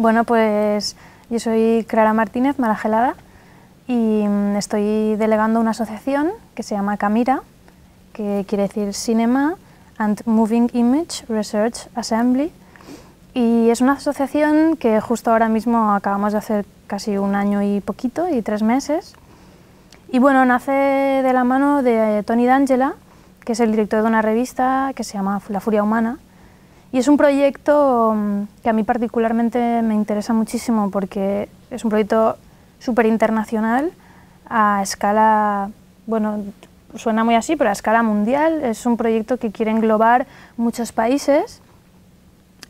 Bueno, pues yo soy Clara Martínez Marajelada y mm, estoy delegando una asociación que se llama Camira, que quiere decir Cinema and Moving Image Research Assembly. Y es una asociación que justo ahora mismo acabamos de hacer casi un año y poquito y tres meses. Y bueno, nace de la mano de eh, Tony D'Angela, que es el director de una revista que se llama La Furia Humana, y es un proyecto mm, que a mí particularmente me interesa muchísimo porque es un proyecto súper internacional a escala, bueno, suena muy así, pero a escala mundial. Es un proyecto que quiere englobar muchos países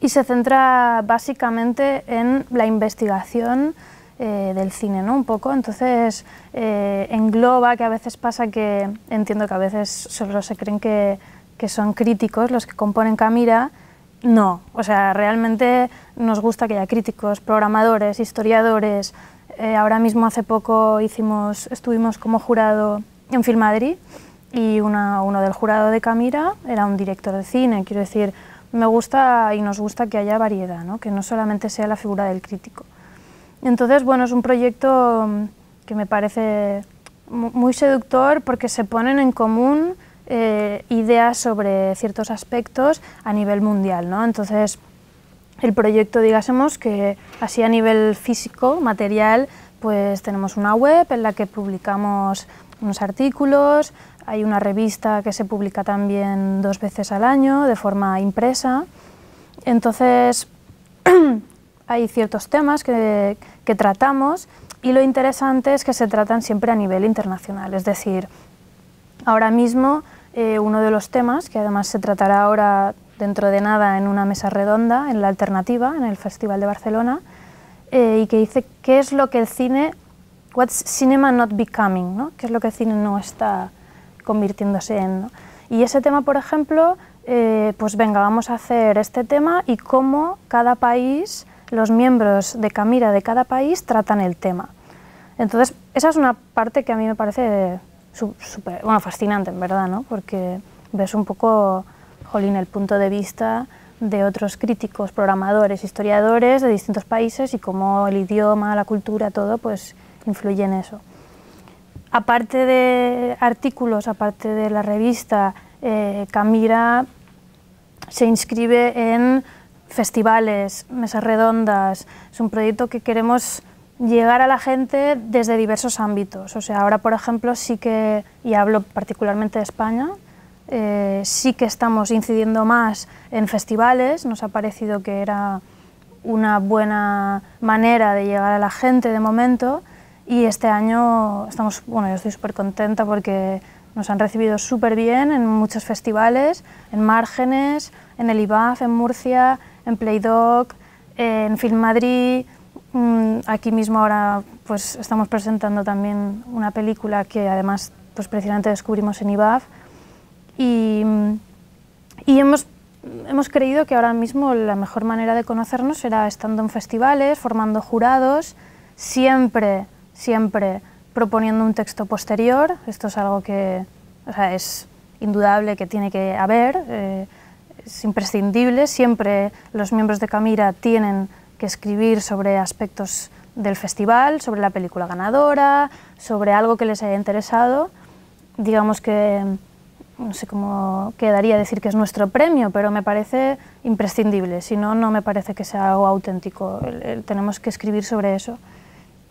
y se centra básicamente en la investigación eh, del cine, ¿no? Un poco, entonces eh, engloba que a veces pasa que, entiendo que a veces solo se creen que, que son críticos los que componen Camira, no, o sea, realmente nos gusta que haya críticos, programadores, historiadores. Eh, ahora mismo hace poco hicimos, estuvimos como jurado en Filmadrid y uno del jurado de Camira era un director de cine, quiero decir, me gusta y nos gusta que haya variedad, ¿no? que no solamente sea la figura del crítico. Entonces, bueno, es un proyecto que me parece muy seductor porque se ponen en común eh, ideas sobre ciertos aspectos a nivel mundial. ¿no? Entonces, el proyecto, digásemos, que así a nivel físico, material, pues tenemos una web en la que publicamos unos artículos, hay una revista que se publica también dos veces al año de forma impresa. Entonces, hay ciertos temas que tratamos y lo interesante es que se tratan siempre a nivel internacional, es decir, ahora mismo eh, uno de los temas, que además se tratará ahora dentro de nada en una mesa redonda, en la alternativa, en el Festival de Barcelona, eh, y que dice qué es lo que el cine, what's cinema not becoming, ¿no? qué es lo que el cine no está convirtiéndose en. Y ese tema, por ejemplo, eh, pues venga, vamos a hacer este tema y cómo cada país, los miembros de Camira de cada país tratan el tema. Entonces, esa es una parte que a mí me parece fascinante, en verdad, ¿no? porque ves un poco, jolín, el punto de vista de otros críticos, programadores, historiadores de distintos países y cómo el idioma, la cultura, todo, pues influye en eso. Aparte de artículos, aparte de la revista, eh, Camira se inscribe en festivales, mesas redondas. Es un proyecto que queremos llegar a la gente desde diversos ámbitos. O sea, ahora, por ejemplo, sí que, y hablo particularmente de España, eh, sí que estamos incidiendo más en festivales. Nos ha parecido que era una buena manera de llegar a la gente de momento. Y este año estamos, bueno, yo estoy súper contenta porque nos han recibido súper bien en muchos festivales, en Márgenes, en el IBAF, en Murcia, en Playdoc, en Film Madrid, Mm, aquí mismo ahora pues estamos presentando también una película que además pues precisamente descubrimos en IBAF y, y hemos, hemos, creído que ahora mismo la mejor manera de conocernos ...era estando en festivales, formando jurados, siempre, siempre proponiendo un texto posterior, esto es algo que o sea, es indudable que tiene que haber, eh, es imprescindible, siempre los miembros de Camira tienen que escribir sobre aspectos del festival, sobre la película ganadora, sobre algo que les haya interesado. Digamos que, no sé cómo quedaría decir que es nuestro premio, pero me parece imprescindible, si no, no me parece que sea algo auténtico. tenemos que escribir sobre eso.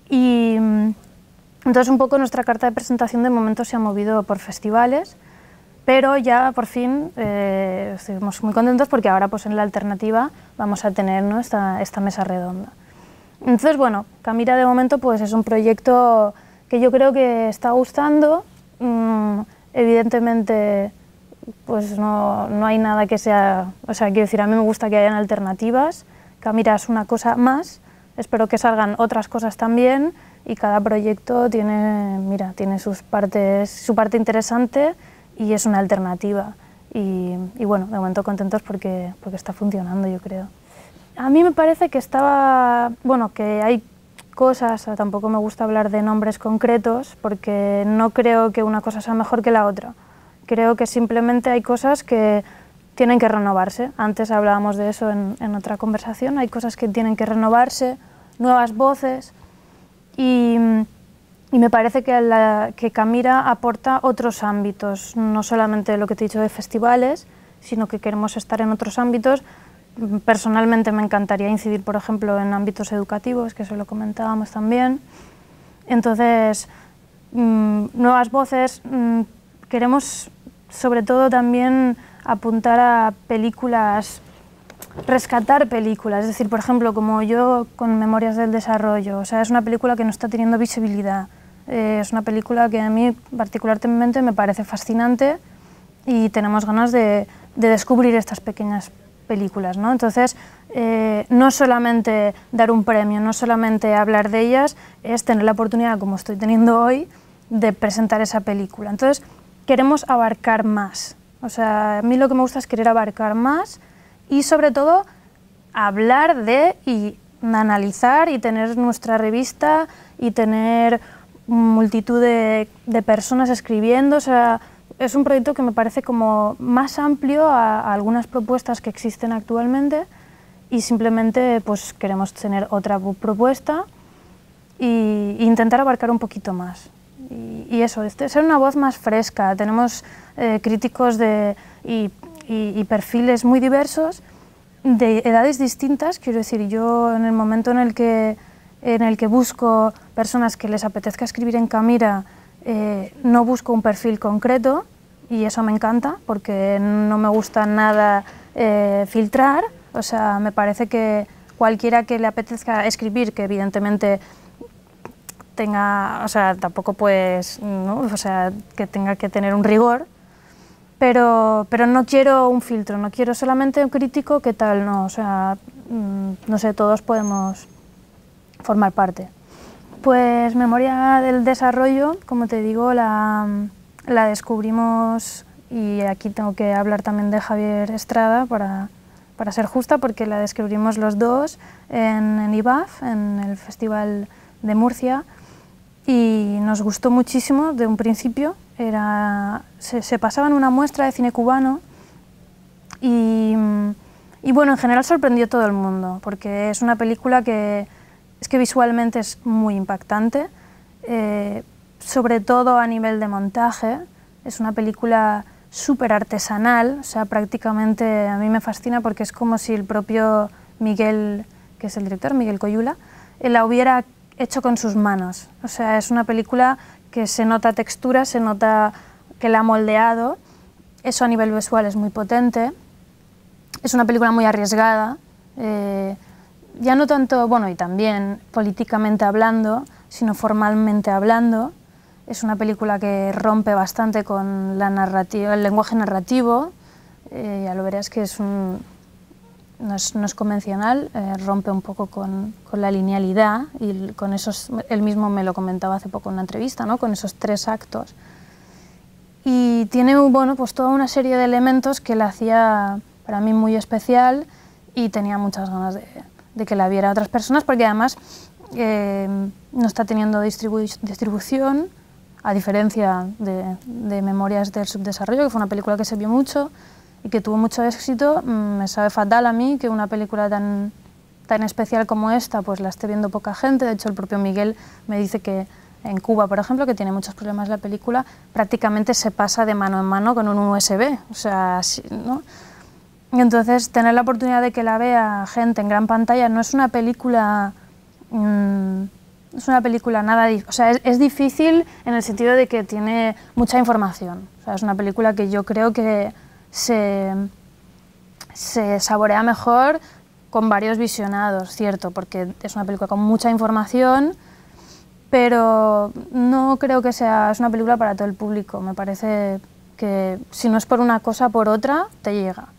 Y mm, entonces un poco nuestra carta de presentación de momento se ha movido por festivales, pero ya por fin eh, estuvimos muy contentos porque ahora pues en la alternativa vamos a tener nuestra esta, mesa redonda. Entonces, bueno, Camira de momento pues es un proyecto que yo creo que está gustando, mm, evidentemente pues no, no, hay nada que sea, o sea, quiero decir, a mí me gusta que hayan alternativas, Camira es una cosa más, espero que salgan otras cosas también y cada proyecto tiene, mira, tiene sus partes, su parte interesante, y es una alternativa. Y, bueno, me momento contentos porque, porque está funcionando, yo creo. A mí me parece que estaba, bueno, que hay cosas, tampoco me gusta hablar de nombres concretos porque no creo que una cosa sea mejor que la otra. Creo que simplemente hay cosas que tienen que renovarse. Antes hablábamos de eso en, en otra conversación, hay cosas que tienen que renovarse, nuevas voces y y me parece que, que Camira aporta otros ámbitos, no solamente lo que te he dicho de festivales, sino que queremos estar en otros ámbitos. Personalmente me encantaría incidir, por ejemplo, en ámbitos educativos, que eso lo comentábamos también. Entonces, mm, nuevas voces, mm, queremos sobre todo también apuntar a películas, rescatar películas, es decir, por ejemplo, como yo con Memorias del Desarrollo, o sea, es una película que no está teniendo visibilidad, eh, es una película que a mí particularmente me parece fascinante y tenemos ganas de, descubrir estas pequeñas películas. ¿no? Entonces, eh, no solamente dar un premio, no solamente hablar de ellas, es tener la oportunidad, como estoy teniendo hoy, de presentar esa película. Entonces, queremos abarcar más. O sea, a mí lo que me gusta es querer abarcar más y sobre todo hablar de y analizar y tener nuestra revista y tener multitud de, personas escribiendo, o sea, es un proyecto que me parece como más amplio a, algunas propuestas que existen actualmente y simplemente pues queremos tener otra propuesta e intentar abarcar un poquito más. Y, eso, este, ser una voz más fresca. Tenemos eh, críticos de, y, perfiles muy diversos de edades distintas. Quiero decir, yo en el momento en el que en el que busco personas que les apetezca escribir en Camira, eh, no busco un perfil concreto y eso me encanta porque no me gusta nada eh, filtrar, o sea, me parece que cualquiera que le apetezca escribir, que evidentemente tenga, o sea, tampoco pues, o sea, que tenga que tener un rigor, pero, pero no quiero un filtro, no quiero solamente un crítico, ¿qué tal? No, o sea, mm, no sé, todos podemos formar parte. Pues Memoria del Desarrollo, como te digo, la, la descubrimos y aquí tengo que hablar también de Javier Estrada para, ser justa porque la descubrimos los dos en, IBAF, en el Festival de Murcia y nos gustó muchísimo de un principio. Era, se, pasaba pasaban una muestra de cine cubano y, y bueno, en general sorprendió a todo el mundo porque es una película que es que visualmente es muy impactante, eh, sobre todo a nivel de montaje. Es una película súper artesanal, o sea, prácticamente a mí me fascina porque es como si el propio Miguel, que es el director, Miguel Coyula, la hubiera hecho con sus manos. O sea, es una película que se nota textura, se nota que la ha moldeado. Eso a nivel visual es muy potente. Es una película muy arriesgada. Eh, ya no tanto, bueno, y también políticamente hablando, sino formalmente hablando. Es una película que rompe bastante con la narrativa, el lenguaje narrativo. Eh, ya lo verás que es un, no, es, convencional, eh, rompe un poco con, con, la linealidad y con esos, él mismo me lo comentaba hace poco en una entrevista, ¿no? con esos tres actos. Y tiene bueno, pues toda una serie de elementos que la hacía para mí muy especial y tenía muchas ganas de, de que la viera otras personas, porque además eh, no está teniendo distribución, a diferencia de, Memorias del Subdesarrollo, que fue una película que se vio mucho y que tuvo mucho éxito. Mm, me sabe fatal a mí que una película tan, tan especial como esta pues la esté viendo poca gente. De hecho, el propio Miguel me dice que en Cuba, por ejemplo, que tiene muchos problemas la película, prácticamente se pasa de mano en mano con un USB. O sea, ¿no? Entonces, tener la oportunidad de que la vea gente en gran pantalla no es una película... Mm, es una película nada... O sea, es, difícil en el sentido de que tiene mucha información. O sea, es una película que yo creo que se, se saborea mejor con varios visionados, cierto, porque es una película con mucha información, pero no creo que sea... Es una película para todo el público. Me parece que si no es por una cosa, por otra, te llega.